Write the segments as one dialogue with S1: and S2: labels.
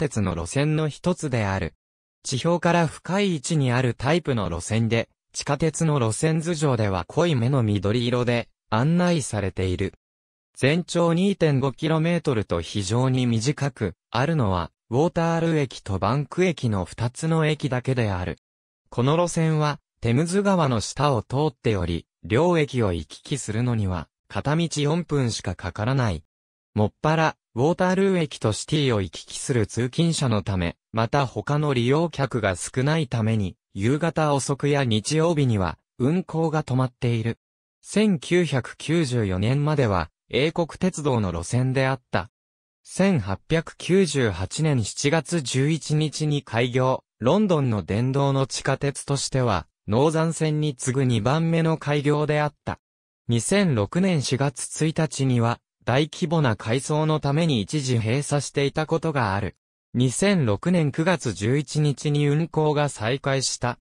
S1: 鉄の路線の一つである。地表から深い位置にあるタイプの路線で、地下鉄の路線図上では濃い目の緑色で案内されている。全長 2.5km と非常に短く、あるのは、ウォータール駅とバンク駅の2つの駅だけである。この路線は、テムズ川の下を通っており、両駅を行き来するのには、片道4分しかかからない。もっぱら、ウォータールー駅とシティを行き来する通勤者のため、また他の利用客が少ないために、夕方遅くや日曜日には、運行が止まっている。1994年までは、英国鉄道の路線であった。1898年7月11日に開業、ロンドンの電動の地下鉄としては、ノーザン線に次ぐ2番目の開業であった。2006年4月1日には、大規模な改装のために一時閉鎖していたことがある。2006年9月11日に運行が再開した。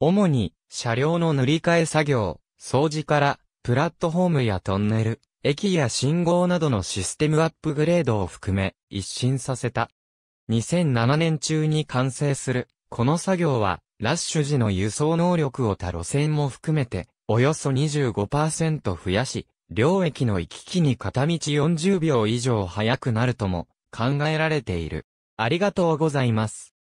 S1: 主に車両の塗り替え作業、掃除からプラットフォームやトンネル、駅や信号などのシステムアップグレードを含め一新させた。2007年中に完成する。この作業はラッシュ時の輸送能力を他路線も含めておよそ25%増やし、領域の行き来に片道40秒以上早くなるとも考えられている。ありがとうございます。